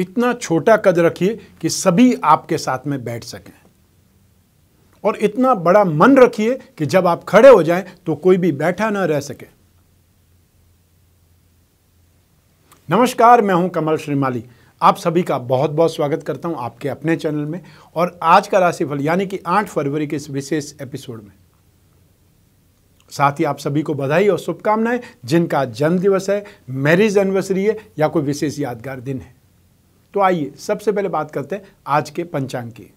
इतना छोटा कद रखिए कि सभी आपके साथ में बैठ सकें और इतना बड़ा मन रखिए कि जब आप खड़े हो जाएं तो कोई भी बैठा ना रह सके नमस्कार मैं हूं कमल श्रीमाली आप सभी का बहुत बहुत स्वागत करता हूं आपके अपने चैनल में और आज का राशिफल यानी कि 8 फरवरी के इस विशेष एपिसोड में साथ ही आप सभी को बधाई और शुभकामनाएं जिनका जन्मदिवस है मैरिज एनिवर्सरी है या कोई विशेष यादगार दिन है तो आइए सबसे पहले बात करते हैं आज के पंचांग की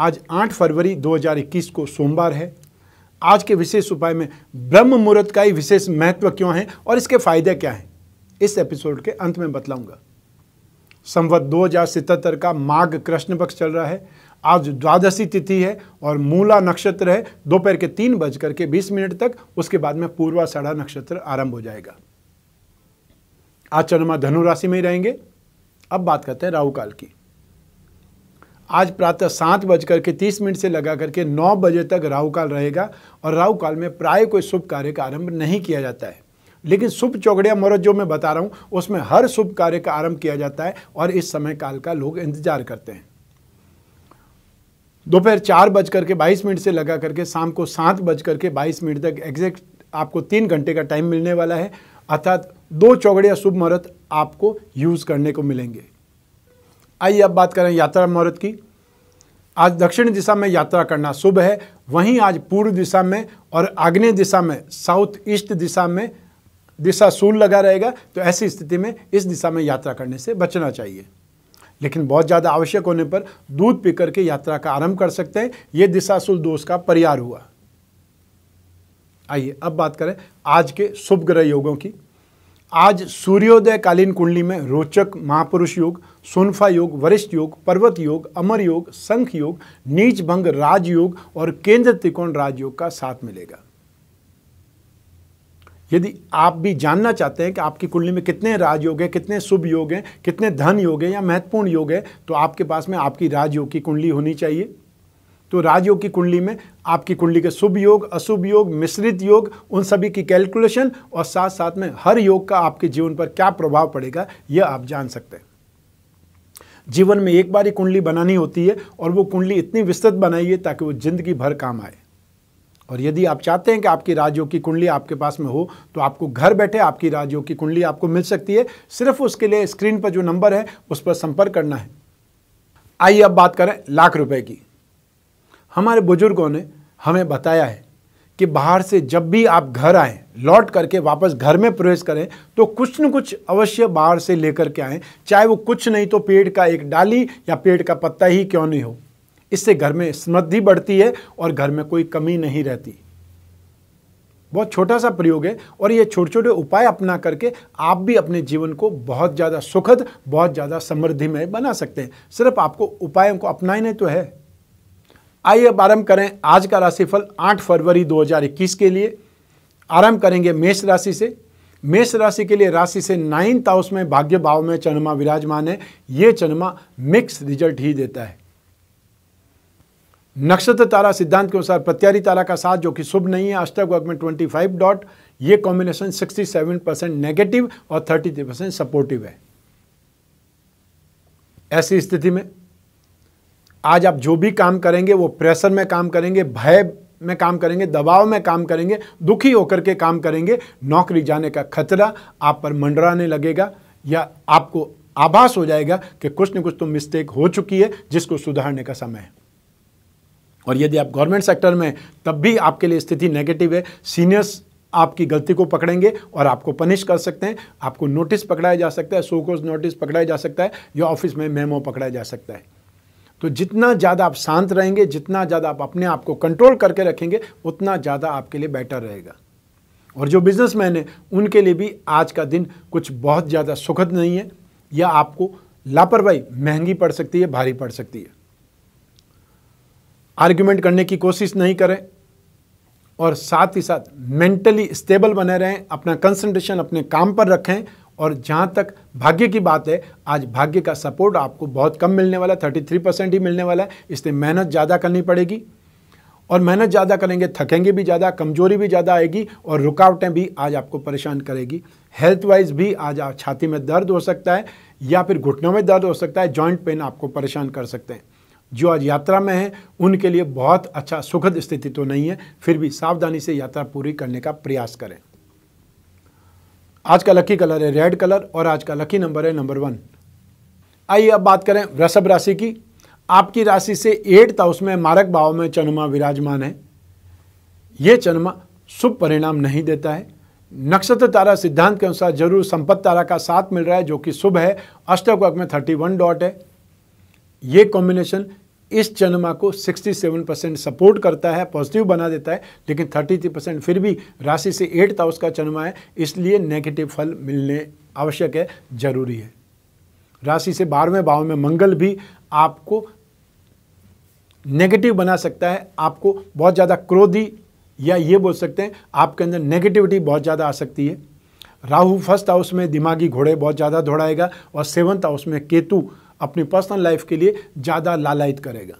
आज 8 फरवरी 2021 को सोमवार है आज के विशेष उपाय में ब्रह्म मुहूर्त का ही विशेष महत्व क्यों है और इसके फायदे क्या हैं इस एपिसोड के अंत में बतलाऊंगा संवत दो हजार का माघ कृष्ण पक्ष चल रहा है आज द्वादशी तिथि है और मूला नक्षत्र है दोपहर के तीन बजकर के बीस मिनट तक उसके बाद में साढ़ा नक्षत्र आरंभ हो जाएगा आज चंद्रमा धनु राशि में ही रहेंगे अब बात करते हैं राहु काल की आज प्रातः सात बज करके तीस मिनट से लगा करके नौ बजे तक राहु काल रहेगा और राहु काल में प्राय कोई शुभ कार्य का आरंभ नहीं किया जाता है लेकिन शुभ चौकड़िया मुहूर्त जो मैं बता रहा हूं उसमें हर शुभ कार्य का आरंभ किया जाता है और इस समय काल का लोग इंतजार करते हैं दोपहर चार बज करके बाईस मिनट से लगा करके शाम को सात बज करके बाईस मिनट तक एग्जैक्ट आपको तीन घंटे का टाइम मिलने वाला है अर्थात दो चौगड़िया शुभ मुहूर्त आपको यूज़ करने को मिलेंगे आइए अब बात करें यात्रा मुहूर्त की आज दक्षिण दिशा में यात्रा करना शुभ है वहीं आज पूर्व दिशा में और आग्नेय दिशा में साउथ ईस्ट दिशा में दिशा सूल लगा रहेगा तो ऐसी स्थिति में इस दिशा में यात्रा करने से बचना चाहिए लेकिन बहुत ज़्यादा आवश्यक होने पर दूध पी करके यात्रा का आरंभ कर सकते हैं ये दिशा सूल दोष का परिहार हुआ आइए अब बात करें आज के शुभ ग्रह योगों की आज सूर्योदय कालीन कुंडली में रोचक महापुरुष योग सोनफा योग वरिष्ठ योग पर्वत योग अमर योग संख योग नीच भंग राजयोग और केंद्र त्रिकोण राजयोग का साथ मिलेगा यदि आप भी जानना चाहते हैं कि आपकी कुंडली में कितने राजयोग हैं कितने शुभ योग हैं कितने धन योग हैं या महत्वपूर्ण योग है तो आपके पास में आपकी राजयोग की कुंडली होनी चाहिए तो राजयोग की कुंडली में आपकी कुंडली के शुभ योग अशुभ योग मिश्रित योग उन सभी की कैलकुलेशन और साथ साथ में हर योग का आपके जीवन पर क्या प्रभाव पड़ेगा यह आप जान सकते हैं जीवन में एक बार ही कुंडली बनानी होती है और वो कुंडली इतनी विस्तृत बनाइए ताकि वो जिंदगी भर काम आए और यदि आप चाहते हैं कि आपकी राजयोग की कुंडली आपके पास में हो तो आपको घर बैठे आपकी राजयोग की कुंडली आपको मिल सकती है सिर्फ उसके लिए स्क्रीन पर जो नंबर है उस पर संपर्क करना है आइए अब बात करें लाख रुपए की हमारे बुजुर्गों ने हमें बताया है कि बाहर से जब भी आप घर आएँ लौट करके वापस घर में प्रवेश करें तो कुछ न कुछ अवश्य बाहर से लेकर के आएँ चाहे वो कुछ नहीं तो पेड़ का एक डाली या पेड़ का पत्ता ही क्यों नहीं हो इससे घर में समृद्धि बढ़ती है और घर में कोई कमी नहीं रहती बहुत छोटा सा प्रयोग है और ये छोटे छोटे उपाय अपना करके आप भी अपने जीवन को बहुत ज़्यादा सुखद बहुत ज़्यादा समृद्धिमय बना सकते हैं सिर्फ आपको उपायों को अपनाने तो है आइए अब आरंभ करें आज का राशिफल 8 फरवरी 2021 के लिए आरंभ करेंगे मेष राशि से मेष राशि के लिए राशि से नाइन्थ हाउस में भाग्य भाव में चंद्रमा विराजमान है ये चंद्रमा मिक्स रिजल्ट ही देता है नक्षत्र तारा सिद्धांत के अनुसार प्रत्यारी तारा का साथ जो कि शुभ नहीं है अष्टक वर्ग में 25 डॉट ये कॉम्बिनेशन 67 परसेंट नेगेटिव और 33 परसेंट सपोर्टिव है ऐसी स्थिति में आज आप जो भी काम करेंगे वो प्रेशर में काम करेंगे भय में काम करेंगे दबाव में काम करेंगे दुखी होकर के काम करेंगे नौकरी जाने का खतरा आप पर मंडराने लगेगा या आपको आभास हो जाएगा कि कुछ न कुछ तो मिस्टेक हो चुकी है जिसको सुधारने का समय है और यदि आप गवर्नमेंट सेक्टर में तब भी आपके लिए स्थिति नेगेटिव है सीनियर्स आपकी गलती को पकड़ेंगे और आपको पनिश कर सकते हैं आपको नोटिस पकड़ाया जा सकता है सोकोज नोटिस पकड़ाया जा सकता है या ऑफिस में मेमो पकड़ाया जा सकता है तो जितना ज़्यादा आप शांत रहेंगे जितना ज़्यादा आप अपने आप को कंट्रोल करके रखेंगे उतना ज़्यादा आपके लिए बेटर रहेगा और जो बिजनेसमैन है उनके लिए भी आज का दिन कुछ बहुत ज़्यादा सुखद नहीं है या आपको लापरवाही महंगी पड़ सकती है भारी पड़ सकती है आर्ग्यूमेंट करने की कोशिश नहीं करें और साथ ही साथ मेंटली स्टेबल बने रहें अपना कंसंट्रेशन अपने काम पर रखें और जहाँ तक भाग्य की बात है आज भाग्य का सपोर्ट आपको बहुत कम मिलने वाला है थर्टी थ्री परसेंट ही मिलने वाला है इसलिए मेहनत ज़्यादा करनी पड़ेगी और मेहनत ज़्यादा करेंगे थकेंगे भी ज़्यादा कमजोरी भी ज़्यादा आएगी और रुकावटें भी आज आपको परेशान करेगी हेल्थ वाइज भी आज आप छाती में दर्द हो सकता है या फिर घुटनों में दर्द हो सकता है जॉइंट पेन आपको परेशान कर सकते हैं जो आज यात्रा में हैं उनके लिए बहुत अच्छा सुखद स्थिति तो नहीं है फिर भी सावधानी से यात्रा पूरी करने का प्रयास करें आज का लकी कलर है रेड कलर और आज का लकी नंबर है नंबर वन आइए अब बात करें वृषभ राशि की आपकी राशि से एट हाउस में मारक भाव में चन्मा विराजमान है यह चन्मा शुभ परिणाम नहीं देता है नक्षत्र तारा सिद्धांत के अनुसार जरूर संपत्ति तारा का साथ मिल रहा है जो कि शुभ है अष्टक में थर्टी वन डॉट है ये कॉम्बिनेशन इस चंद्रमा को 67 परसेंट सपोर्ट करता है पॉजिटिव बना देता है लेकिन 33 परसेंट फिर भी राशि से एट्थ हाउस का चंद्रमा है इसलिए नेगेटिव फल मिलने आवश्यक है जरूरी है राशि से बारहवें भाव में मंगल भी आपको नेगेटिव बना सकता है आपको बहुत ज़्यादा क्रोधी या ये बोल सकते हैं आपके अंदर नेगेटिविटी बहुत ज़्यादा आ सकती है राहु फर्स्ट हाउस में दिमागी घोड़े बहुत ज़्यादा दौड़ाएगा और सेवन्थ हाउस में केतु अपनी पर्सनल लाइफ के लिए ज़्यादा लालयत करेगा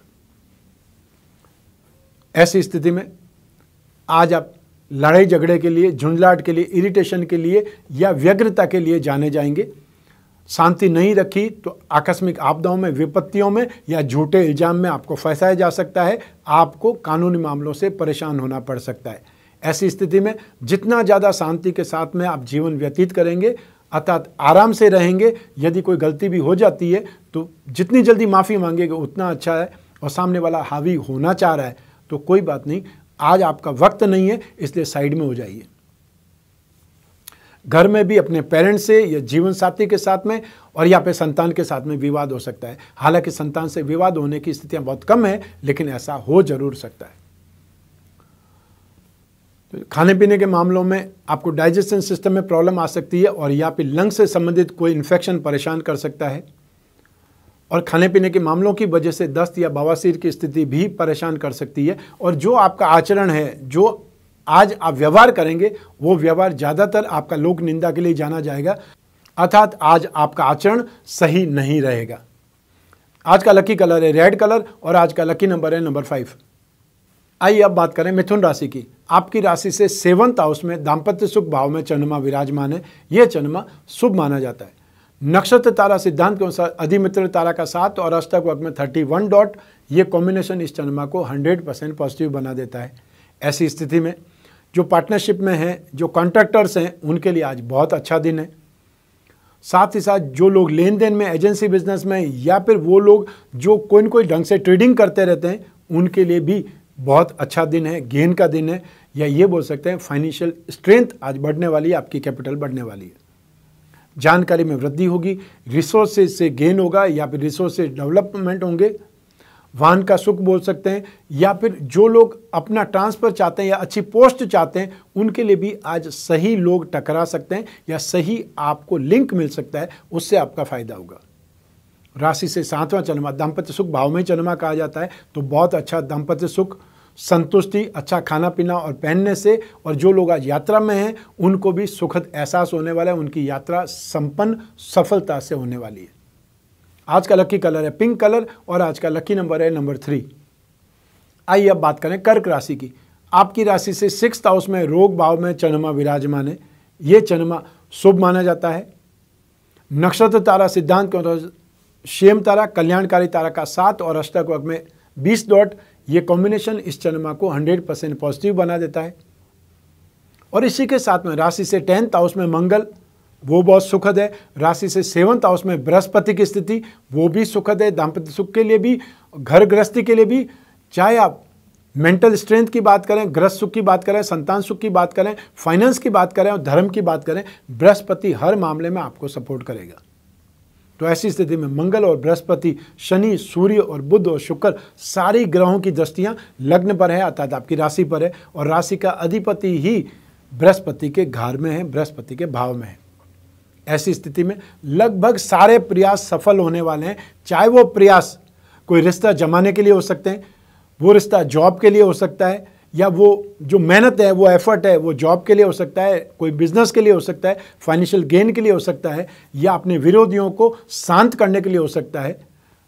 ऐसी स्थिति में आज आप लड़ाई झगड़े के लिए झुंझलाट के लिए इरिटेशन के लिए या व्यग्रता के लिए जाने जाएंगे शांति नहीं रखी तो आकस्मिक आपदाओं में विपत्तियों में या झूठे इल्ज़ाम में आपको फंसाया जा सकता है आपको कानूनी मामलों से परेशान होना पड़ सकता है ऐसी स्थिति में जितना ज़्यादा शांति के साथ में आप जीवन व्यतीत करेंगे अर्थात आराम से रहेंगे यदि कोई गलती भी हो जाती है तो जितनी जल्दी माफ़ी मांगेगा उतना अच्छा है और सामने वाला हावी होना चाह रहा है तो कोई बात नहीं आज आपका वक्त नहीं है इसलिए साइड में हो जाइए घर में भी अपने पेरेंट्स से या जीवन साथी के साथ में और या पे संतान के साथ में विवाद हो सकता है हालांकि संतान से विवाद होने की स्थितियाँ बहुत कम है लेकिन ऐसा हो जरूर सकता है खाने पीने के मामलों में आपको डाइजेशन सिस्टम में प्रॉब्लम आ सकती है और या फिर लंग से संबंधित कोई इन्फेक्शन परेशान कर सकता है और खाने पीने के मामलों की वजह से दस्त या बवासीर की स्थिति भी परेशान कर सकती है और जो आपका आचरण है जो आज आप व्यवहार करेंगे वो व्यवहार ज़्यादातर आपका लोक निंदा के लिए जाना जाएगा अर्थात आज आपका आचरण सही नहीं रहेगा आज का लकी कलर है रेड कलर और आज का लकी नंबर है नंबर फाइव आइए अब बात करें मिथुन राशि की आपकी राशि से सेवंथ हाउस में दाम्पत्य सुख भाव में चंद्रमा विराजमान है यह चंद्रमा शुभ माना जाता है नक्षत्र तारा सिद्धांत के अनुसार अधिमित्र तारा का साथ और अष्टक वर्ग में थर्टी वन डॉट ये कॉम्बिनेशन इस चंद्रमा को हंड्रेड परसेंट पॉजिटिव बना देता है ऐसी स्थिति में जो पार्टनरशिप में हैं जो कॉन्ट्रैक्टर्स हैं उनके लिए आज बहुत अच्छा दिन है साथ ही साथ जो लोग लेन देन में एजेंसी बिजनेस में या फिर वो लोग जो कोई ना कोई ढंग से ट्रेडिंग करते रहते हैं उनके लिए भी बहुत अच्छा दिन है गेन का दिन है या ये बोल सकते हैं फाइनेंशियल स्ट्रेंथ आज बढ़ने वाली है आपकी कैपिटल बढ़ने वाली है जानकारी में वृद्धि होगी रिसोर्सेज से गेन होगा या फिर रिसोर्सेज डेवलपमेंट होंगे वाहन का सुख बोल सकते हैं या फिर जो लोग अपना ट्रांसफर चाहते हैं या अच्छी पोस्ट चाहते हैं उनके लिए भी आज सही लोग टकरा सकते हैं या सही आपको लिंक मिल सकता है उससे आपका फायदा होगा राशि से सातवां चंद्रमा दाम्पत्य सुख भाव में चंद्रमा कहा जाता है तो बहुत अच्छा दाम्पत्य सुख संतुष्टि अच्छा खाना पीना और पहनने से और जो लोग आज यात्रा में हैं उनको भी सुखद एहसास होने वाला है उनकी यात्रा संपन्न सफलता से होने वाली है आज का लकी कलर है पिंक कलर और आज का लकी नंबर है नंबर थ्री आइए अब बात करें कर्क राशि की आपकी राशि से सिक्स हाउस में रोग भाव में चंद्रमा विराजमान है ये चंद्रमा शुभ माना जाता है नक्षत्र तारा सिद्धांत के अनुसार शेम तारा कल्याणकारी तारा का सात और अष्टक वर्ग में बीस डॉट ये कॉम्बिनेशन इस चंद्रमा को 100 परसेंट पॉजिटिव बना देता है और इसी के साथ में राशि से टेंथ हाउस में मंगल वो बहुत सुखद है राशि से सेवंथ हाउस में बृहस्पति की स्थिति वो भी सुखद है दाम्पत्य सुख के लिए भी घर गृहस्थी के लिए भी चाहे आप मेंटल स्ट्रेंथ की बात करें ग्रस्त सुख की बात करें संतान सुख की बात करें फाइनेंस की बात करें और धर्म की बात करें बृहस्पति हर मामले में आपको सपोर्ट करेगा तो ऐसी स्थिति में मंगल और बृहस्पति शनि सूर्य और बुध और शुक्र सारी ग्रहों की दृष्टियाँ लग्न पर है अर्थात आपकी राशि पर है और राशि का अधिपति ही बृहस्पति के घर में है बृहस्पति के भाव में है ऐसी स्थिति में लगभग सारे प्रयास सफल होने वाले हैं चाहे वो प्रयास कोई रिश्ता जमाने के लिए हो सकते हैं वो रिश्ता जॉब के लिए हो सकता है या वो जो मेहनत है वो एफर्ट है वो जॉब के लिए हो सकता है कोई बिजनेस के लिए हो सकता है फाइनेंशियल गेन के लिए हो सकता है या अपने विरोधियों को शांत करने के लिए हो सकता है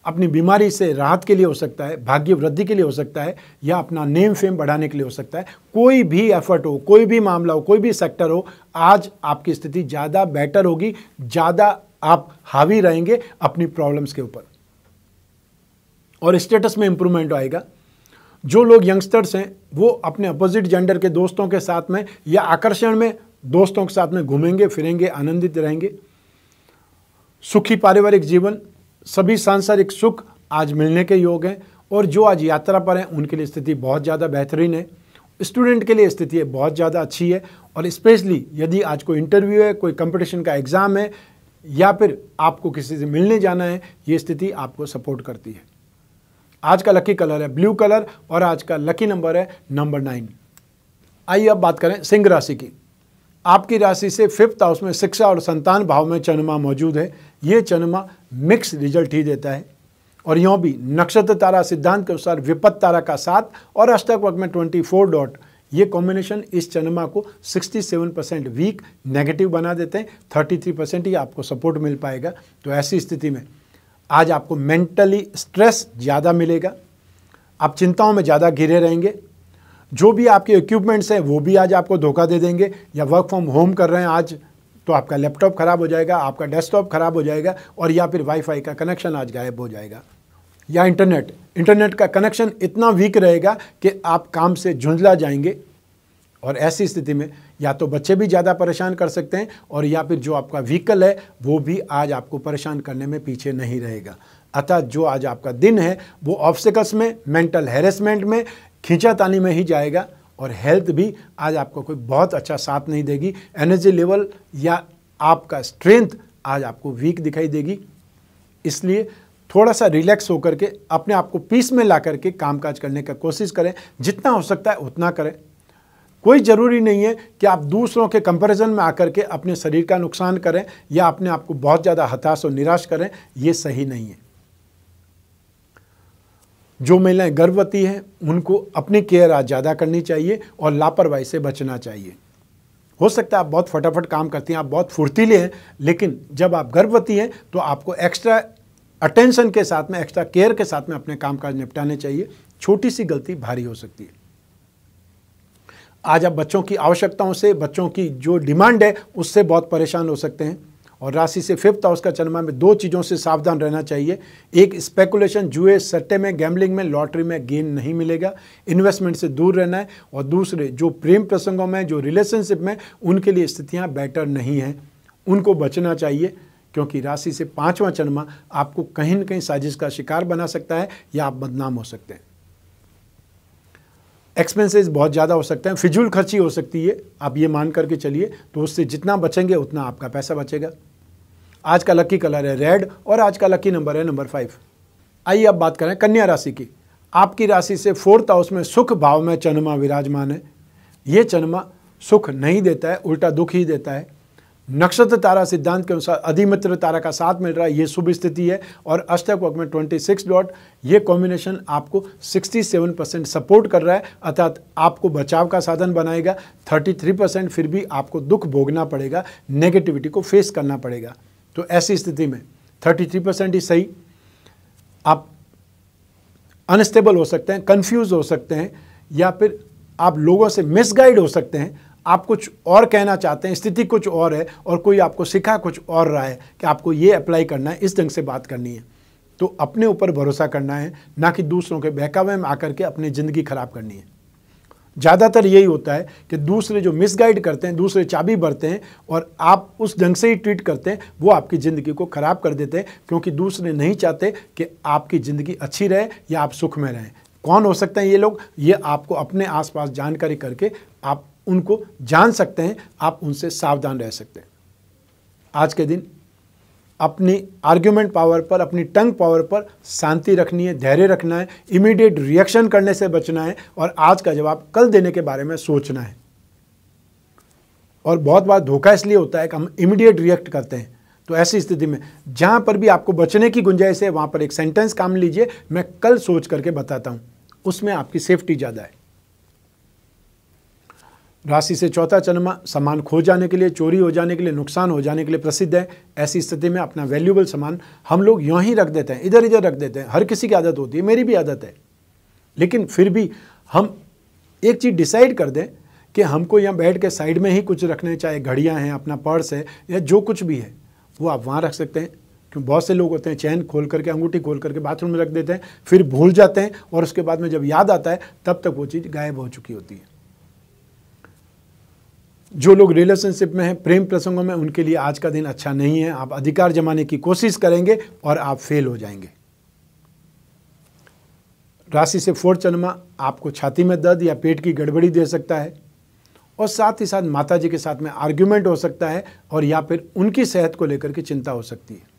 अपनी बीमारी से राहत के लिए हो सकता है भाग्य वृद्धि के लिए हो सकता है या अपना नेम फेम बढ़ाने के लिए हो सकता है कोई भी एफर्ट हो कोई भी मामला हो कोई भी सेक्टर हो आज आपकी स्थिति ज़्यादा बेटर होगी ज़्यादा आप हावी रहेंगे अपनी प्रॉब्लम्स के ऊपर और स्टेटस में इंप्रूवमेंट आएगा जो लोग यंगस्टर्स हैं वो अपने अपोजिट जेंडर के दोस्तों के साथ में या आकर्षण में दोस्तों के साथ में घूमेंगे फिरेंगे आनंदित रहेंगे सुखी पारिवारिक जीवन सभी सांसारिक सुख आज मिलने के योग हैं और जो आज यात्रा पर हैं उनके लिए स्थिति बहुत ज़्यादा बेहतरीन है स्टूडेंट के लिए स्थिति बहुत ज़्यादा अच्छी है और स्पेशली यदि आज कोई इंटरव्यू है कोई कंपटीशन का एग्ज़ाम है या फिर आपको किसी से मिलने जाना है ये स्थिति आपको सपोर्ट करती है आज का लकी कलर है ब्लू कलर और आज का लकी नंबर है नंबर नाइन आइए अब बात करें सिंह राशि की आपकी राशि से फिफ्थ हाउस में शिक्षा और संतान भाव में चन्मा मौजूद है ये चन्मा मिक्स रिजल्ट ही देता है और यों भी नक्षत्र तारा सिद्धांत के अनुसार विपत्त तारा का सात और अष्टक वर्ग में ट्वेंटी फोर डॉट ये कॉम्बिनेशन इस चन्मा को 67 परसेंट वीक नेगेटिव बना देते हैं 33 परसेंट ही आपको सपोर्ट मिल पाएगा तो ऐसी स्थिति में आज आपको मेंटली स्ट्रेस ज़्यादा मिलेगा आप चिंताओं में ज़्यादा घिरे रहेंगे जो भी आपके इक्विपमेंट्स हैं वो भी आज आपको धोखा दे देंगे या वर्क फ्रॉम होम कर रहे हैं आज तो आपका लैपटॉप ख़राब हो जाएगा आपका डेस्कटॉप ख़राब हो जाएगा और या फिर वाईफाई का कनेक्शन आज गायब हो जाएगा या इंटरनेट इंटरनेट का कनेक्शन इतना वीक रहेगा कि आप काम से झुंझला जाएंगे और ऐसी स्थिति में या तो बच्चे भी ज़्यादा परेशान कर सकते हैं और या फिर जो आपका व्हीकल है वो भी आज आपको परेशान करने में पीछे नहीं रहेगा अतः जो आज आपका दिन है वो ऑब्सिकल्स में मेंटल हेरेसमेंट में खींचातानी में ही जाएगा और हेल्थ भी आज आपको कोई बहुत अच्छा साथ नहीं देगी एनर्जी लेवल या आपका स्ट्रेंथ आज आपको वीक दिखाई देगी इसलिए थोड़ा सा रिलैक्स होकर के अपने आप को पीस में ला करके कामकाज करने का कोशिश करें जितना हो सकता है उतना करें कोई ज़रूरी नहीं है कि आप दूसरों के कंपैरिजन में आकर के अपने शरीर का नुकसान करें या अपने आप को बहुत ज़्यादा हताश और निराश करें ये सही नहीं है जो महिलाएं गर्भवती हैं उनको अपनी केयर आज ज़्यादा करनी चाहिए और लापरवाही से बचना चाहिए हो सकता है आप बहुत फटाफट काम करती हैं आप बहुत फुर्तीले हैं लेकिन जब आप गर्भवती हैं तो आपको एक्स्ट्रा अटेंशन के साथ में एक्स्ट्रा केयर के साथ में अपने काम काज निपटाने चाहिए छोटी सी गलती भारी हो सकती है आज आप बच्चों की आवश्यकताओं से बच्चों की जो डिमांड है उससे बहुत परेशान हो सकते हैं और राशि से फिफ्थ हाउस का चंद्रमा में दो चीज़ों से सावधान रहना चाहिए एक स्पेकुलेशन जुए सट्टे में गैम्बलिंग में लॉटरी में गेन नहीं मिलेगा इन्वेस्टमेंट से दूर रहना है और दूसरे जो प्रेम प्रसंगों में जो रिलेशनशिप में उनके लिए स्थितियाँ बेटर नहीं हैं उनको बचना चाहिए क्योंकि राशि से पाँचवा चंद्रमा आपको कहीं ना कहीं साजिश का शिकार बना सकता है या आप बदनाम हो सकते हैं एक्सपेंसेस बहुत ज़्यादा हो सकते हैं फिजूल खर्ची हो सकती है आप ये मान करके चलिए तो उससे जितना बचेंगे उतना आपका पैसा बचेगा आज का लकी कलर है रेड और आज का लकी नंबर है नंबर फाइव आइए अब बात करें कन्या राशि की आपकी राशि से फोर्थ हाउस में सुख भाव में चन्मा विराजमान है ये चन्मा सुख नहीं देता है उल्टा दुख ही देता है नक्षत्र तारा सिद्धांत के अनुसार अधिमित्र तारा का साथ मिल रहा है ये शुभ स्थिति है और अष्टक में 26 डॉट ये कॉम्बिनेशन आपको 67 परसेंट सपोर्ट कर रहा है अर्थात आपको बचाव का साधन बनाएगा 33 परसेंट फिर भी आपको दुख भोगना पड़ेगा नेगेटिविटी को फेस करना पड़ेगा तो ऐसी स्थिति में थर्टी परसेंट ही सही आप अनस्टेबल हो सकते हैं कन्फ्यूज हो सकते हैं या फिर आप लोगों से मिसगाइड हो सकते हैं आप कुछ और कहना चाहते हैं स्थिति कुछ और है और कोई आपको सिखा कुछ और रहा है कि आपको ये अप्लाई करना है इस ढंग से बात करनी है तो अपने ऊपर भरोसा करना है ना कि दूसरों के बहकावे में आकर के अपनी ज़िंदगी ख़राब करनी है ज़्यादातर यही होता है कि दूसरे जो मिसगाइड करते हैं दूसरे चाबी बरते हैं और आप उस ढंग से ही ट्रीट करते हैं वो आपकी ज़िंदगी को ख़राब कर देते हैं क्योंकि दूसरे नहीं चाहते कि आपकी ज़िंदगी अच्छी रहे या आप सुख में रहें कौन हो सकते हैं ये लोग ये आपको अपने आसपास जानकारी करके आप उनको जान सकते हैं आप उनसे सावधान रह सकते हैं आज के दिन अपनी आर्ग्यूमेंट पावर पर अपनी टंग पावर पर शांति रखनी है धैर्य रखना है इमीडिएट रिएक्शन करने से बचना है और आज का जवाब कल देने के बारे में सोचना है और बहुत बार धोखा इसलिए होता है कि हम इमीडिएट रिएक्ट करते हैं तो ऐसी स्थिति में जहां पर भी आपको बचने की गुंजाइश है वहां पर एक सेंटेंस काम लीजिए मैं कल सोच करके बताता हूँ उसमें आपकी सेफ्टी ज़्यादा है राशि से चौथा चंद्रमा सामान खो जाने के लिए चोरी हो जाने के लिए नुकसान हो जाने के लिए प्रसिद्ध है ऐसी स्थिति में अपना वैल्यूबल सामान हम लोग यूँ ही रख देते हैं इधर इधर रख देते हैं हर किसी की आदत होती है मेरी भी आदत है लेकिन फिर भी हम एक चीज़ डिसाइड कर दें कि हमको यहाँ बैठ के साइड में ही कुछ रखने चाहे घड़ियाँ हैं अपना पर्स है या जो कुछ भी है वो आप वहाँ रख सकते हैं क्योंकि बहुत से लोग होते हैं चैन खोल करके अंगूठी खोल करके बाथरूम में रख देते हैं फिर भूल जाते हैं और उसके बाद में जब याद आता है तब तक वो चीज़ गायब हो चुकी होती है जो लोग रिलेशनशिप में हैं प्रेम प्रसंगों में उनके लिए आज का दिन अच्छा नहीं है आप अधिकार जमाने की कोशिश करेंगे और आप फेल हो जाएंगे राशि से फोर चंद्रमा आपको छाती में दर्द या पेट की गड़बड़ी दे सकता है और साथ ही साथ माता जी के साथ में आर्ग्यूमेंट हो सकता है और या फिर उनकी सेहत को लेकर के चिंता हो सकती है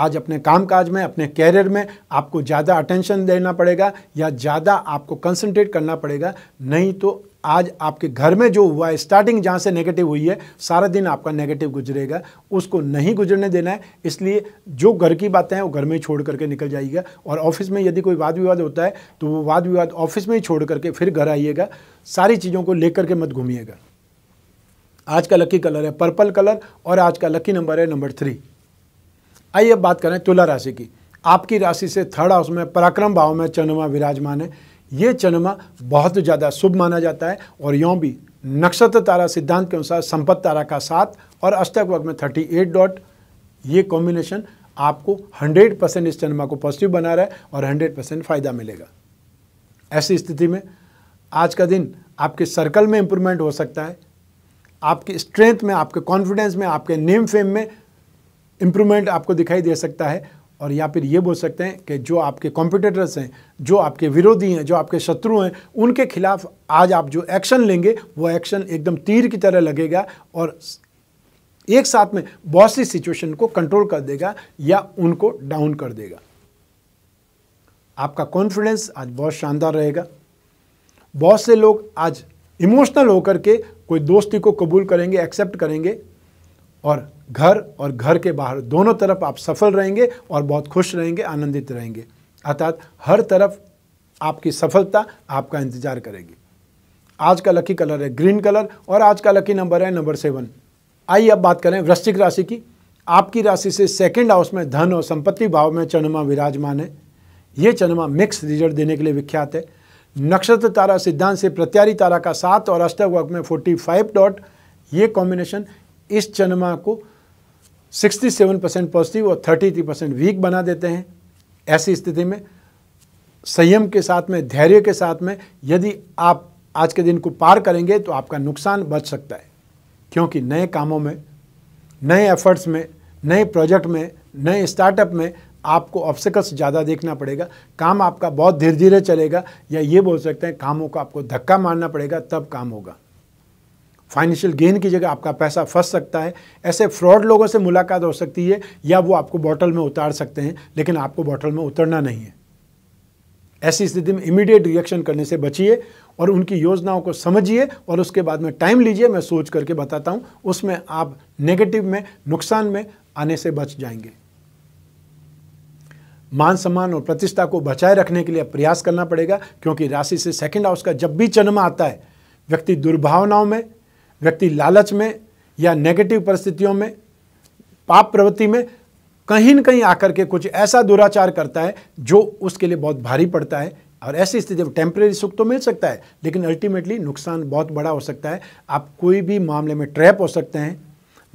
आज अपने काम काज में अपने कैरियर में आपको ज़्यादा अटेंशन देना पड़ेगा या ज़्यादा आपको कंसंट्रेट करना पड़ेगा नहीं तो आज आपके घर में जो हुआ है स्टार्टिंग जहाँ से नेगेटिव हुई है सारा दिन आपका नेगेटिव गुजरेगा उसको नहीं गुजरने देना है इसलिए जो घर की बातें हैं वो घर में ही छोड़ करके निकल जाइएगा और ऑफिस में यदि कोई वाद विवाद होता है तो वो वाद विवाद ऑफिस में ही छोड़ करके फिर घर आइएगा सारी चीज़ों को लेकर के मत घूमिएगा आज का लकी कलर है पर्पल कलर और आज का लकी नंबर है नंबर थ्री आइए अब बात करें तुला राशि की आपकी राशि से थर्ड हाउस में पराक्रम भाव में चंद्रमा विराजमान है ये चंद्रमा बहुत ज़्यादा शुभ माना जाता है और यों भी नक्षत्र तारा सिद्धांत के अनुसार संपत्त तारा का साथ और अष्टक वर्ग में थर्टी एट डॉट ये कॉम्बिनेशन आपको हंड्रेड परसेंट इस चंद्रमा को पॉजिटिव बना रहा है और हंड्रेड परसेंट फ़ायदा मिलेगा ऐसी स्थिति में आज का दिन आपके सर्कल में इंप्रूवमेंट हो सकता है आपके स्ट्रेंथ में आपके कॉन्फिडेंस में आपके नेम फेम में इंप्रूवमेंट आपको दिखाई दे सकता है और या फिर ये बोल सकते हैं कि जो आपके कॉम्पिटिटर्स हैं जो आपके विरोधी हैं जो आपके शत्रु हैं उनके खिलाफ आज आप जो एक्शन लेंगे वो एक्शन एकदम तीर की तरह लगेगा और एक साथ में बहुत सी सिचुएशन को कंट्रोल कर देगा या उनको डाउन कर देगा आपका कॉन्फिडेंस आज बहुत शानदार रहेगा बहुत से लोग आज इमोशनल होकर के कोई दोस्ती को कबूल करेंगे एक्सेप्ट करेंगे और घर और घर के बाहर दोनों तरफ आप सफल रहेंगे और बहुत खुश रहेंगे आनंदित रहेंगे अर्थात हर तरफ आपकी सफलता आपका इंतजार करेगी आज का लकी कलर है ग्रीन कलर और आज का लकी नंबर है नंबर सेवन आइए अब बात करें वृश्चिक राशि की आपकी राशि से सेकंड हाउस में धन और संपत्ति भाव में चंद्रमा विराजमान है ये चंद्रमा मिक्स रिजल्ट देने के लिए विख्यात है नक्षत्र तारा सिद्धांत से प्रत्यारी तारा का सात और अष्टवर्ग में फोर्टी फाइव डॉट ये कॉम्बिनेशन इस चन्मा को 67 परसेंट पॉजिटिव और 33 परसेंट वीक बना देते हैं ऐसी स्थिति में संयम के साथ में धैर्य के साथ में यदि आप आज के दिन को पार करेंगे तो आपका नुकसान बच सकता है क्योंकि नए कामों में नए एफर्ट्स में नए प्रोजेक्ट में नए स्टार्टअप में आपको ऑब्सिकल्स ज़्यादा देखना पड़ेगा काम आपका बहुत धीरे धीरे चलेगा या ये बोल सकते हैं कामों को आपको धक्का मारना पड़ेगा तब काम होगा फाइनेंशियल गेन की जगह आपका पैसा फंस सकता है ऐसे फ्रॉड लोगों से मुलाकात हो सकती है या वो आपको बॉटल में उतार सकते हैं लेकिन आपको बॉटल में उतरना नहीं है ऐसी स्थिति में इमीडिएट रिएक्शन करने से बचिए और उनकी योजनाओं को समझिए और उसके बाद में टाइम लीजिए मैं सोच करके बताता हूँ उसमें आप नेगेटिव में नुकसान में आने से बच जाएंगे मान सम्मान और प्रतिष्ठा को बचाए रखने के लिए प्रयास करना पड़ेगा क्योंकि राशि से सेकंड हाउस का जब भी जन्म आता है व्यक्ति दुर्भावनाओं में व्यक्ति लालच में या नेगेटिव परिस्थितियों में पाप प्रवृत्ति में कहीं न कहीं आकर के कुछ ऐसा दुराचार करता है जो उसके लिए बहुत भारी पड़ता है और ऐसी स्थिति जब टेम्परेरी सुख तो मिल सकता है लेकिन अल्टीमेटली नुकसान बहुत बड़ा हो सकता है आप कोई भी मामले में ट्रैप हो सकते हैं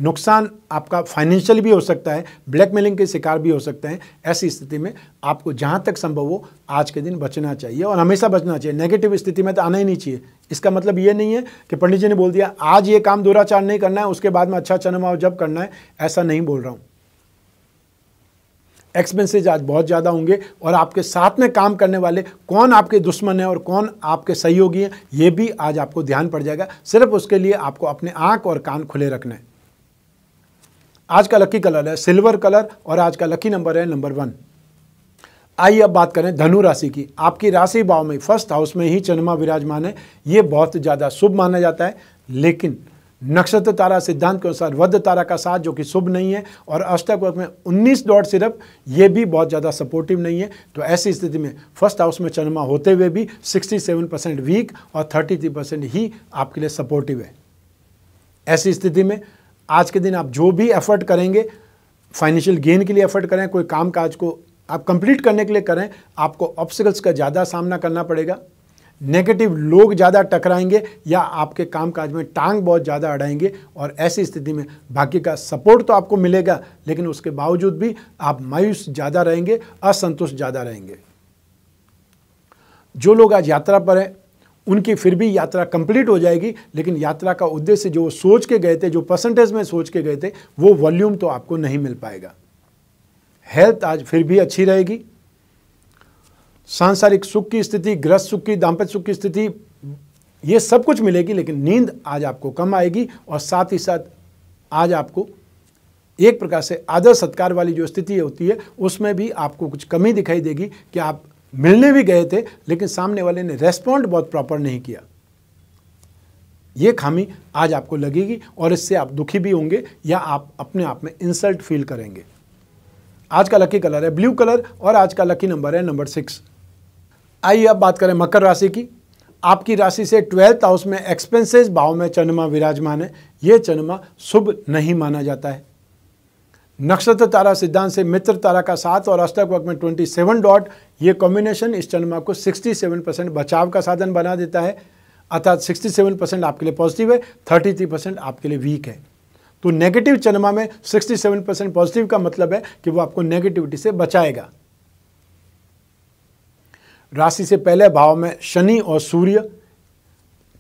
नुकसान आपका फाइनेंशियल भी हो सकता है ब्लैकमेलिंग के शिकार भी हो सकते हैं ऐसी स्थिति में आपको जहाँ तक संभव हो आज के दिन बचना चाहिए और हमेशा बचना चाहिए नेगेटिव स्थिति में तो आना ही नहीं चाहिए इसका मतलब ये नहीं है कि पंडित जी ने बोल दिया आज ये काम दुराचार नहीं करना है उसके बाद में अच्छा चनमाव जब करना है ऐसा नहीं बोल रहा हूँ एक्सपेंसेज आज बहुत ज़्यादा होंगे और आपके साथ में काम करने वाले कौन आपके दुश्मन हैं और कौन आपके सहयोगी हैं ये भी आज आपको ध्यान पड़ जाएगा सिर्फ उसके लिए आपको अपने आँख और कान खुले रखना है आज का लकी कलर है सिल्वर कलर और आज का लकी नंबर है नंबर वन आइए अब बात करें धनु राशि की आपकी राशि भाव में फर्स्ट हाउस में ही चंद्रमा विराजमान है ये बहुत ज़्यादा शुभ माना जाता है लेकिन नक्षत्र तारा सिद्धांत के अनुसार वध तारा का साथ जो कि शुभ नहीं है और अष्टक वर्ग में 19 डॉट सिर्फ ये भी बहुत ज़्यादा सपोर्टिव नहीं है तो ऐसी स्थिति में फर्स्ट हाउस में चंद्रमा होते हुए भी 67 परसेंट वीक और 33 परसेंट ही आपके लिए सपोर्टिव है ऐसी स्थिति में आज के दिन आप जो भी एफर्ट करेंगे फाइनेंशियल गेन के लिए एफर्ट करें कोई काम काज को आप कंप्लीट करने के लिए करें आपको ऑब्स्टिकल्स का ज़्यादा सामना करना पड़ेगा नेगेटिव लोग ज़्यादा टकराएंगे या आपके काम काज में टांग बहुत ज़्यादा अड़ाएंगे और ऐसी स्थिति में बाकी का सपोर्ट तो आपको मिलेगा लेकिन उसके बावजूद भी आप मायूस ज़्यादा रहेंगे असंतुष्ट ज़्यादा रहेंगे जो लोग आज यात्रा पर हैं उनकी फिर भी यात्रा कंप्लीट हो जाएगी लेकिन यात्रा का उद्देश्य जो सोच के गए थे जो परसेंटेज में सोच के गए थे वो वॉल्यूम तो आपको नहीं मिल पाएगा हेल्थ आज फिर भी अच्छी रहेगी सांसारिक सुख की स्थिति ग्रस्त सुख की दाम्पत्य सुख की स्थिति ये सब कुछ मिलेगी लेकिन नींद आज आपको कम आएगी और साथ ही साथ आज आपको एक प्रकार से आदर सत्कार वाली जो स्थिति होती है उसमें भी आपको कुछ कमी दिखाई देगी कि आप मिलने भी गए थे लेकिन सामने वाले ने रेस्पॉन्ड बहुत प्रॉपर नहीं किया ये खामी आज आपको लगेगी और इससे आप दुखी भी होंगे या आप अपने आप में इंसल्ट फील करेंगे आज का लकी कलर है ब्लू कलर और आज का लकी नंबर है नंबर सिक्स आइए अब बात करें मकर राशि की आपकी राशि से ट्वेल्थ हाउस में एक्सपेंसेस भाव में चंद्रमा विराजमान है ये चंद्रमा शुभ नहीं माना जाता है नक्षत्र तारा सिद्धांत से मित्र तारा का साथ और अष्टक वक्त में 27 डॉट ये कॉम्बिनेशन इस चंद्रमा को 67 परसेंट बचाव का साधन बना देता है अर्थात 67 परसेंट आपके लिए पॉजिटिव है 33 परसेंट आपके लिए वीक है तो नेगेटिव चंद्रमा में 67 परसेंट पॉजिटिव का मतलब है कि वो आपको नेगेटिविटी से बचाएगा राशि से पहले भाव में शनि और सूर्य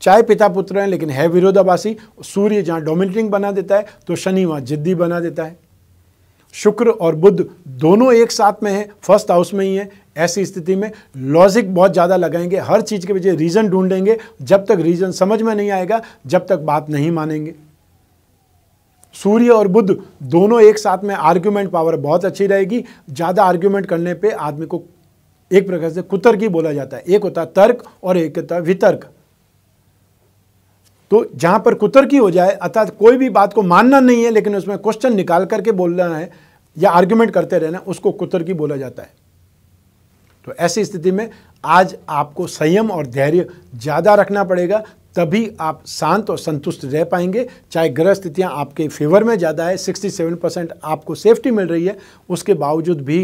चाहे पिता पुत्र हैं लेकिन है विरोधाभासी सूर्य जहाँ डोमिनेटिंग बना देता है तो शनि वहाँ जिद्दी बना देता है शुक्र और बुद्ध दोनों एक साथ में हैं फर्स्ट हाउस में ही हैं ऐसी स्थिति में लॉजिक बहुत ज़्यादा लगाएंगे हर चीज़ के वजह रीज़न ढूंढेंगे जब तक रीज़न समझ में नहीं आएगा जब तक बात नहीं मानेंगे सूर्य और बुद्ध दोनों एक साथ में आर्ग्यूमेंट पावर बहुत अच्छी रहेगी ज़्यादा आर्ग्यूमेंट करने पे आदमी को एक प्रकार से कुतर्क बोला जाता है एक होता है तर्क और एक होता है वितर्क तो जहां पर की हो जाए अर्थात कोई भी बात को मानना नहीं है लेकिन उसमें क्वेश्चन निकाल करके बोलना है या आर्ग्यूमेंट करते रहना उसको कुतर्की बोला जाता है तो ऐसी स्थिति में आज आपको संयम और धैर्य ज़्यादा रखना पड़ेगा तभी आप शांत और संतुष्ट रह पाएंगे चाहे ग्रह स्थितियाँ आपके फेवर में ज़्यादा है 67 परसेंट आपको सेफ्टी मिल रही है उसके बावजूद भी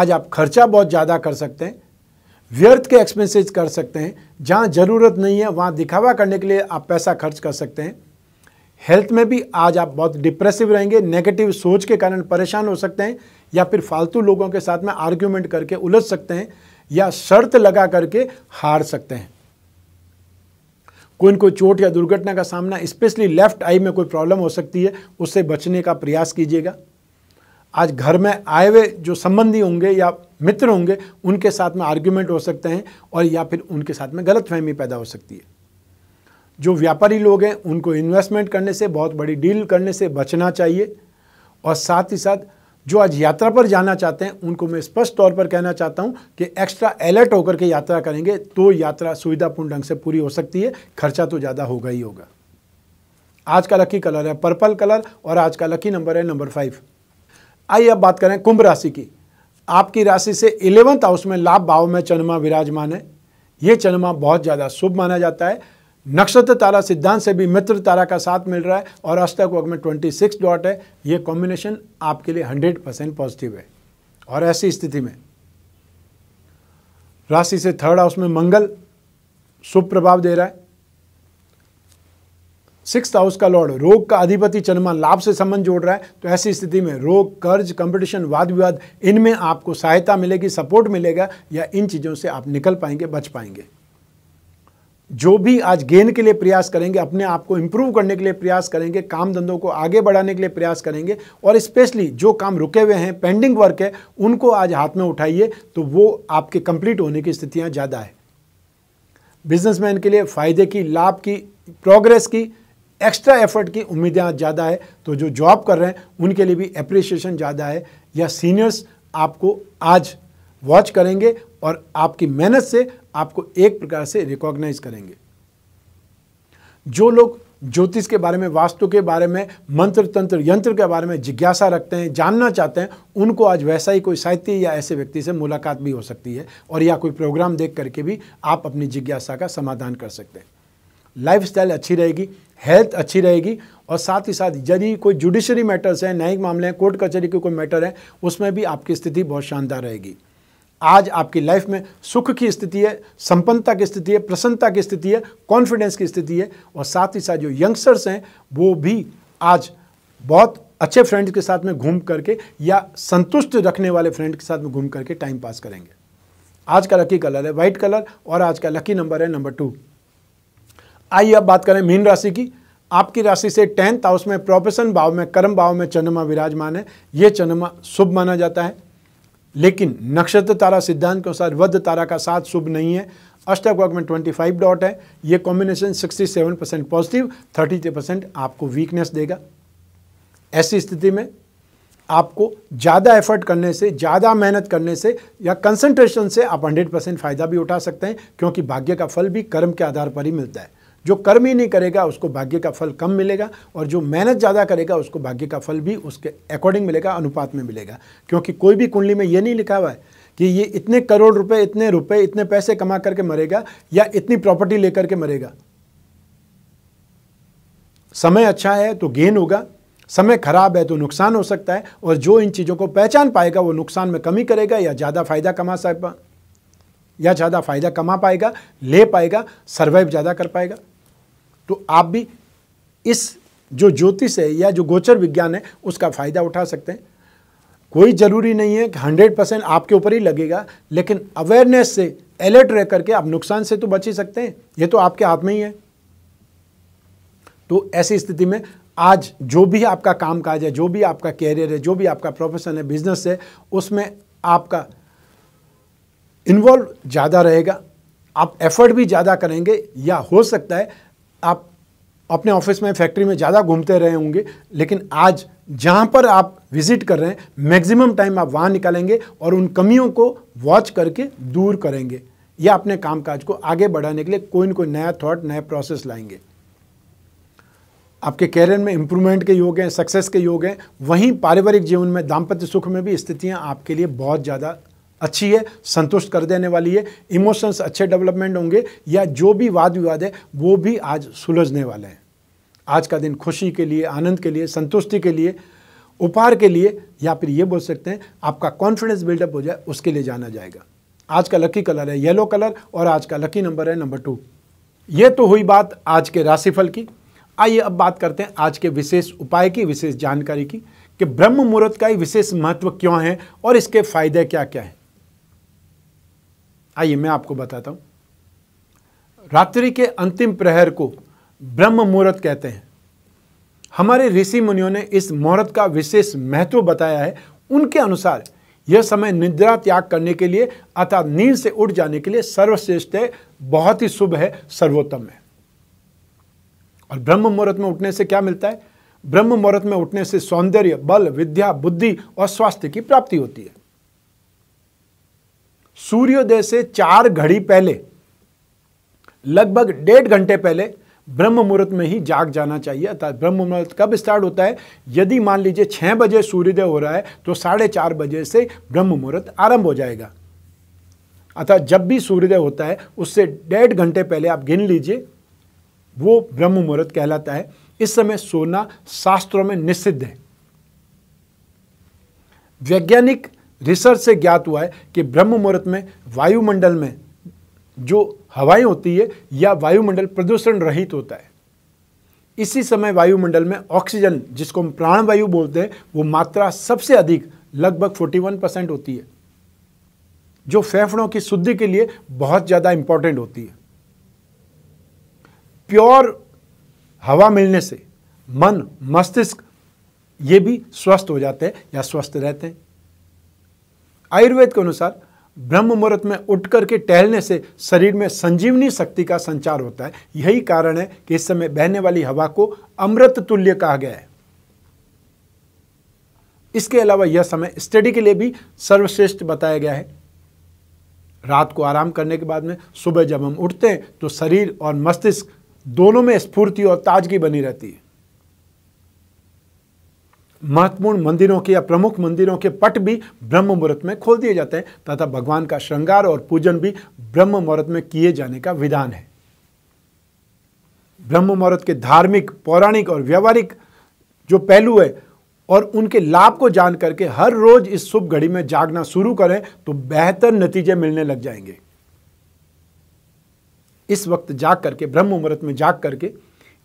आज आप खर्चा बहुत ज़्यादा कर सकते हैं व्यर्थ के एक्सपेंसेस कर सकते हैं जहाँ ज़रूरत नहीं है वहाँ दिखावा करने के लिए आप पैसा खर्च कर सकते हैं हेल्थ में भी आज आप बहुत डिप्रेसिव रहेंगे नेगेटिव सोच के कारण परेशान हो सकते हैं या फिर फालतू लोगों के साथ में आर्ग्यूमेंट करके उलझ सकते हैं या शर्त लगा करके हार सकते हैं कोई न कोई चोट या दुर्घटना का सामना स्पेशली लेफ्ट आई में कोई प्रॉब्लम हो सकती है उससे बचने का प्रयास कीजिएगा आज घर में आए हुए जो संबंधी होंगे या मित्र होंगे उनके साथ में आर्ग्यूमेंट हो सकते हैं और या फिर उनके साथ में गलतफहमी पैदा हो सकती है जो व्यापारी लोग हैं उनको इन्वेस्टमेंट करने से बहुत बड़ी डील करने से बचना चाहिए और साथ ही साथ जो आज यात्रा पर जाना चाहते हैं उनको मैं स्पष्ट तौर पर कहना चाहता हूं कि एक्स्ट्रा अलर्ट होकर के यात्रा करेंगे तो यात्रा सुविधापूर्ण ढंग से पूरी हो सकती है खर्चा तो ज़्यादा होगा ही होगा आज का लकी कलर है पर्पल कलर और आज का लकी नंबर है नंबर फाइव आइए अब बात करें कुंभ राशि की आपकी राशि से इलेवंथ हाउस में लाभ भाव में चंद्रमा विराजमान है ये चंद्रमा बहुत ज़्यादा शुभ माना जाता है नक्षत्र तारा सिद्धांत से भी मित्र तारा का साथ मिल रहा है और अष्टक वर्ग में ट्वेंटी सिक्स डॉट है ये कॉम्बिनेशन आपके लिए हंड्रेड परसेंट पॉजिटिव है और ऐसी स्थिति में राशि से थर्ड हाउस में मंगल शुभ प्रभाव दे रहा है सिक्स हाउस का लॉर्ड रोग का अधिपति चंद्रमा लाभ से संबंध जोड़ रहा है तो ऐसी स्थिति में रोग कर्ज कंपटीशन वाद विवाद इनमें आपको सहायता मिलेगी सपोर्ट मिलेगा या इन चीज़ों से आप निकल पाएंगे बच पाएंगे जो भी आज गेन के लिए प्रयास करेंगे अपने आप को इंप्रूव करने के लिए प्रयास करेंगे काम धंधों को आगे बढ़ाने के लिए प्रयास करेंगे और स्पेशली जो काम रुके हुए हैं पेंडिंग वर्क है उनको आज हाथ में उठाइए तो वो आपके कंप्लीट होने की स्थितियां ज़्यादा है बिजनेसमैन के लिए फ़ायदे की लाभ की प्रोग्रेस की एक्स्ट्रा एफर्ट की उम्मीदें ज़्यादा है तो जो जॉब कर रहे हैं उनके लिए भी अप्रिसिएशन ज़्यादा है या सीनियर्स आपको आज वॉच करेंगे और आपकी मेहनत से आपको एक प्रकार से रिकॉग्नाइज करेंगे जो लोग ज्योतिष के बारे में वास्तु के बारे में मंत्र तंत्र यंत्र के बारे में जिज्ञासा रखते हैं जानना चाहते हैं उनको आज वैसा ही कोई साहित्य या ऐसे व्यक्ति से मुलाकात भी हो सकती है और या कोई प्रोग्राम देख करके भी आप अपनी जिज्ञासा का समाधान कर सकते हैं लाइफ अच्छी रहेगी हेल्थ अच्छी रहेगी और साथ ही साथ यदि कोई जुडिशरी मैटर्स हैं न्यायिक मामले हैं कोर्ट कचहरी के कोई मैटर है उसमें भी आपकी स्थिति बहुत शानदार रहेगी आज आपकी लाइफ में सुख की स्थिति है संपन्नता की स्थिति है प्रसन्नता की स्थिति है कॉन्फिडेंस की स्थिति है और साथ ही साथ जो यंगस्टर्स हैं वो भी आज बहुत अच्छे फ्रेंड्स के साथ में घूम करके या संतुष्ट रखने वाले फ्रेंड के साथ में घूम करके टाइम पास करेंगे आज का लकी कलर है व्हाइट कलर और आज का लकी नंबर है नंबर टू आइए अब बात करें मीन राशि की आपकी राशि से टेंथ हाउस में प्रोफेशन भाव में कर्म भाव में चंद्रमा विराजमान है ये चंद्रमा शुभ माना जाता है लेकिन नक्षत्र तारा सिद्धांत के अनुसार वध तारा का साथ शुभ नहीं है वर्ग में 25 डॉट है ये combination 67 percent positive thirty percent आपको वीकनेस देगा ऐसी स्थिति में आपको ज़्यादा एफर्ट करने से ज़्यादा मेहनत करने से या कंसंट्रेशन से आप 100 परसेंट फ़ायदा भी उठा सकते हैं क्योंकि भाग्य का फल भी कर्म के आधार पर ही मिलता है जो कर्म ही नहीं करेगा उसको भाग्य का फल कम मिलेगा और जो मेहनत ज़्यादा करेगा उसको भाग्य का फल भी उसके अकॉर्डिंग मिलेगा अनुपात में मिलेगा क्योंकि कोई भी कुंडली में ये नहीं लिखा हुआ है कि ये इतने करोड़ रुपए इतने रुपए इतने पैसे कमा करके मरेगा या इतनी प्रॉपर्टी लेकर के मरेगा समय अच्छा है तो गेन होगा समय खराब है तो नुकसान हो सकता है और जो इन चीज़ों को पहचान पाएगा वो नुकसान में कमी करेगा या ज़्यादा फायदा कमा सकता या ज़्यादा फायदा कमा पाएगा ले पाएगा सर्वाइव ज़्यादा कर पाएगा तो आप भी इस जो ज्योतिष है या जो गोचर विज्ञान है उसका फ़ायदा उठा सकते हैं कोई ज़रूरी नहीं है कि हंड्रेड परसेंट आपके ऊपर ही लगेगा लेकिन अवेयरनेस से अलर्ट रह करके आप नुकसान से तो बच ही सकते हैं ये तो आपके हाथ में ही है तो ऐसी स्थिति में आज जो भी आपका काम काज है जो भी आपका कैरियर है जो भी आपका प्रोफेशन है बिजनेस है उसमें आपका इन्वॉल्व ज़्यादा रहेगा आप एफर्ट भी ज़्यादा करेंगे या हो सकता है आप अपने ऑफिस में फैक्ट्री में ज़्यादा घूमते रहे होंगे लेकिन आज जहाँ पर आप विजिट कर रहे हैं मैक्सिमम टाइम आप वहाँ निकालेंगे और उन कमियों को वॉच करके दूर करेंगे या अपने कामकाज को आगे बढ़ाने के लिए कोई ना कोई नया थॉट नया प्रोसेस लाएंगे आपके कैरियर में इंप्रूवमेंट के योग हैं सक्सेस के योग हैं वहीं पारिवारिक जीवन में दाम्पत्य सुख में भी स्थितियाँ आपके लिए बहुत ज़्यादा अच्छी है संतुष्ट कर देने वाली है इमोशंस अच्छे डेवलपमेंट होंगे या जो भी वाद विवाद है वो भी आज सुलझने वाले हैं आज का दिन खुशी के लिए आनंद के लिए संतुष्टि के लिए उपहार के लिए या फिर ये बोल सकते हैं आपका कॉन्फिडेंस बिल्डअप हो जाए उसके लिए जाना जाएगा आज का लकी कलर है येलो कलर और आज का लकी नंबर है नंबर टू ये तो हुई बात आज के राशिफल की आइए अब बात करते हैं आज के विशेष उपाय की विशेष जानकारी की कि ब्रह्म मुहूर्त का ही विशेष महत्व क्यों है और इसके फायदे क्या क्या हैं आइए मैं आपको बताता हूं रात्रि के अंतिम प्रहर को ब्रह्म मुहूर्त कहते हैं हमारे ऋषि मुनियों ने इस मुहूर्त का विशेष महत्व बताया है उनके अनुसार यह समय निद्रा त्याग करने के लिए अर्थात नींद से उठ जाने के लिए सर्वश्रेष्ठ है बहुत ही शुभ है सर्वोत्तम है और ब्रह्म मुहूर्त में उठने से क्या मिलता है ब्रह्म मुहूर्त में उठने से सौंदर्य बल विद्या बुद्धि और स्वास्थ्य की प्राप्ति होती है सूर्योदय से चार घड़ी पहले लगभग डेढ़ घंटे पहले ब्रह्म मुहूर्त में ही जाग जाना चाहिए अर्थात ब्रह्म मुहूर्त कब स्टार्ट होता है यदि मान लीजिए छः बजे सूर्योदय हो रहा है तो साढ़े चार बजे से ब्रह्म मुहूर्त आरंभ हो जाएगा अर्थात जब भी सूर्योदय होता है उससे डेढ़ घंटे पहले आप गिन लीजिए वो ब्रह्म मुहूर्त कहलाता है इस समय सोना शास्त्रों में निषिद्ध है वैज्ञानिक रिसर्च से ज्ञात हुआ है कि ब्रह्म मुहूर्त में वायुमंडल में जो हवाएं होती है या वायुमंडल प्रदूषण रहित होता है इसी समय वायुमंडल में ऑक्सीजन जिसको हम प्राणवायु बोलते हैं वो मात्रा सबसे अधिक लगभग 41 परसेंट होती है जो फेफड़ों की शुद्धि के लिए बहुत ज़्यादा इंपॉर्टेंट होती है प्योर हवा मिलने से मन मस्तिष्क ये भी स्वस्थ हो जाते हैं या स्वस्थ रहते हैं आयुर्वेद के अनुसार ब्रह्म मुहूर्त में उठ करके टहलने से शरीर में संजीवनी शक्ति का संचार होता है यही कारण है कि इस समय बहने वाली हवा को अमृत तुल्य कहा गया है इसके अलावा यह समय स्टडी के लिए भी सर्वश्रेष्ठ बताया गया है रात को आराम करने के बाद में सुबह जब हम उठते हैं तो शरीर और मस्तिष्क दोनों में स्फूर्ति और ताजगी बनी रहती है महत्वपूर्ण मंदिरों के या प्रमुख मंदिरों के पट भी ब्रह्म मुहूर्त में खोल दिए जाते हैं तथा भगवान का श्रृंगार और पूजन भी ब्रह्म मुहूर्त में किए जाने का विधान है ब्रह्म मुहूर्त के धार्मिक पौराणिक और व्यवहारिक जो पहलू है और उनके लाभ को जान करके हर रोज इस शुभ घड़ी में जागना शुरू करें तो बेहतर नतीजे मिलने लग जाएंगे इस वक्त जाग करके ब्रह्म मुहूर्त में जाग करके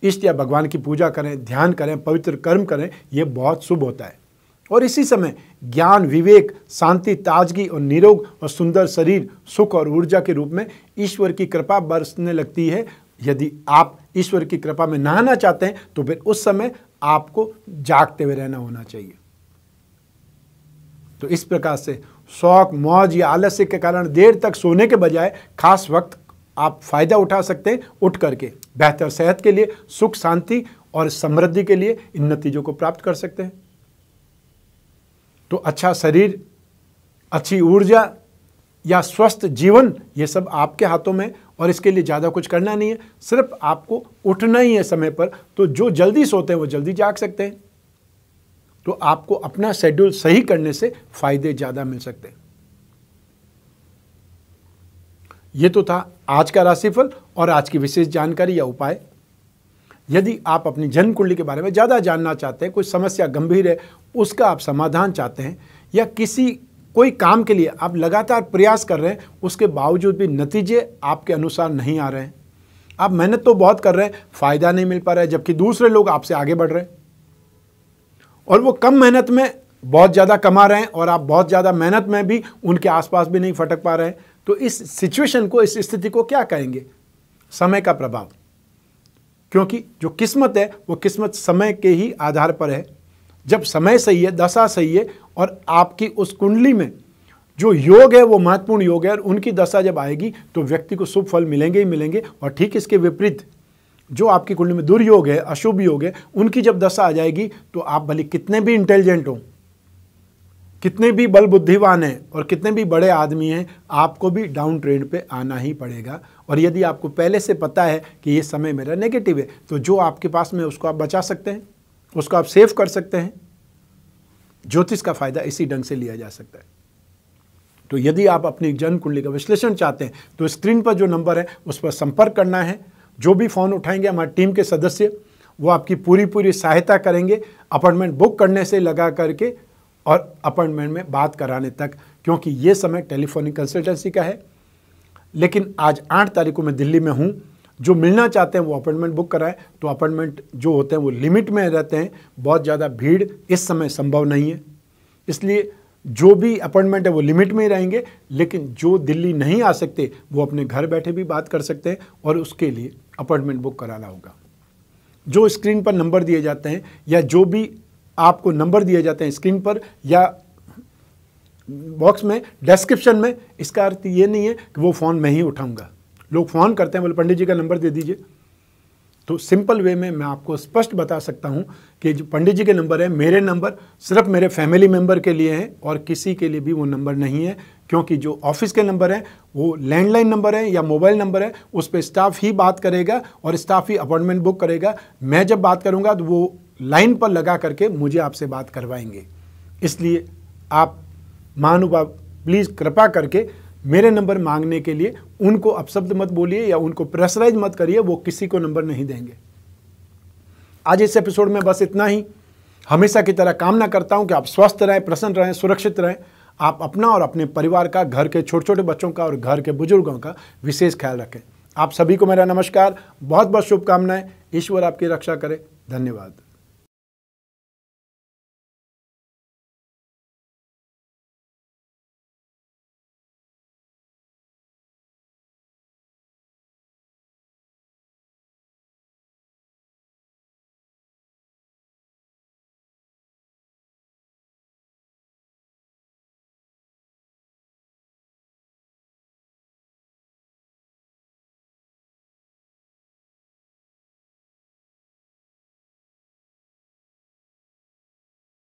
इष्ट या भगवान की पूजा करें ध्यान करें पवित्र कर्म करें यह बहुत शुभ होता है और इसी समय ज्ञान विवेक शांति ताजगी और निरोग और सुंदर शरीर सुख और ऊर्जा के रूप में ईश्वर की कृपा बरसने लगती है यदि आप ईश्वर की कृपा में नहाना चाहते हैं तो फिर उस समय आपको जागते हुए रहना होना चाहिए तो इस प्रकार से शौक मौज या आलस्य के कारण देर तक सोने के बजाय खास वक्त आप फ़ायदा उठा सकते हैं उठ करके बेहतर सेहत के लिए सुख शांति और समृद्धि के लिए इन नतीजों को प्राप्त कर सकते हैं तो अच्छा शरीर अच्छी ऊर्जा या स्वस्थ जीवन ये सब आपके हाथों में और इसके लिए ज़्यादा कुछ करना नहीं है सिर्फ आपको उठना ही है समय पर तो जो जल्दी सोते हैं वो जल्दी जाग सकते हैं तो आपको अपना शेड्यूल सही करने से फ़ायदे ज़्यादा मिल सकते हैं ये तो था आज का राशिफल और आज की विशेष जानकारी या उपाय यदि आप अपनी जन्म कुंडली के बारे में ज़्यादा जानना चाहते हैं कोई समस्या गंभीर है उसका आप समाधान चाहते हैं या किसी कोई काम के लिए आप लगातार प्रयास कर रहे हैं उसके बावजूद भी नतीजे आपके अनुसार नहीं आ रहे हैं आप मेहनत तो बहुत कर रहे हैं फ़ायदा नहीं मिल पा रहा है जबकि दूसरे लोग आपसे आगे बढ़ रहे हैं और वो कम मेहनत में बहुत ज़्यादा कमा रहे हैं और आप बहुत ज़्यादा मेहनत में भी उनके आसपास भी नहीं फटक पा रहे हैं तो इस सिचुएशन को इस स्थिति को क्या कहेंगे समय का प्रभाव क्योंकि जो किस्मत है वो किस्मत समय के ही आधार पर है जब समय सही है दशा सही है और आपकी उस कुंडली में जो योग है वो महत्वपूर्ण योग है और उनकी दशा जब आएगी तो व्यक्ति को शुभ फल मिलेंगे ही मिलेंगे और ठीक इसके विपरीत जो आपकी कुंडली में दुर्योग है अशुभ योग है उनकी जब दशा आ जाएगी तो आप भले कितने भी इंटेलिजेंट हों कितने भी बल बुद्धिवान हैं और कितने भी बड़े आदमी हैं आपको भी डाउन ट्रेंड पे आना ही पड़ेगा और यदि आपको पहले से पता है कि ये समय मेरा नेगेटिव है तो जो आपके पास में उसको आप बचा सकते हैं उसको आप सेव कर सकते हैं ज्योतिष का फायदा इसी ढंग से लिया जा सकता है तो यदि आप अपनी जन्म कुंडली का विश्लेषण चाहते हैं तो स्क्रीन पर जो नंबर है उस पर संपर्क करना है जो भी फ़ोन उठाएंगे हमारी टीम के सदस्य वो आपकी पूरी पूरी सहायता करेंगे अपॉइंटमेंट बुक करने से लगा करके और अपॉइंटमेंट में बात कराने तक क्योंकि ये समय टेलीफोनिक कंसल्टेंसी का है लेकिन आज आठ तारीख को मैं दिल्ली में हूँ जो मिलना चाहते हैं वो अपॉइंटमेंट बुक कराएं तो अपॉइंटमेंट जो होते हैं वो लिमिट में रहते हैं बहुत ज़्यादा भीड़ इस समय संभव नहीं है इसलिए जो भी अपॉइंटमेंट है वो लिमिट में ही रहेंगे लेकिन जो दिल्ली नहीं आ सकते वो अपने घर बैठे भी बात कर सकते हैं और उसके लिए अपॉइंटमेंट बुक कराना होगा जो स्क्रीन पर नंबर दिए जाते हैं या जो भी आपको नंबर दिए जाते हैं स्क्रीन पर या बॉक्स में डिस्क्रिप्शन में इसका अर्थ ये नहीं है कि वो फ़ोन मैं ही उठाऊंगा लोग फ़ोन करते हैं बोले पंडित जी का नंबर दे दीजिए तो सिंपल वे में मैं आपको स्पष्ट बता सकता हूँ कि जो पंडित जी के नंबर हैं मेरे नंबर सिर्फ मेरे फैमिली मेम्बर के लिए हैं और किसी के लिए भी वो नंबर नहीं है क्योंकि जो ऑफिस के नंबर हैं वो लैंडलाइन नंबर है या मोबाइल नंबर है उस पर स्टाफ ही बात करेगा और स्टाफ ही अपॉइंटमेंट बुक करेगा मैं जब बात करूँगा तो वो लाइन पर लगा करके मुझे आपसे बात करवाएंगे इसलिए आप महानुभाव प्लीज़ कृपा करके मेरे नंबर मांगने के लिए उनको अपशब्द मत बोलिए या उनको प्रेशराइज मत करिए वो किसी को नंबर नहीं देंगे आज इस एपिसोड में बस इतना ही हमेशा की तरह कामना करता हूँ कि आप स्वस्थ रहें प्रसन्न रहें सुरक्षित रहें आप अपना और अपने परिवार का घर के छोटे छोटे बच्चों का और घर के बुजुर्गों का विशेष ख्याल रखें आप सभी को मेरा नमस्कार बहुत बहुत शुभकामनाएं ईश्वर आपकी रक्षा करें धन्यवाद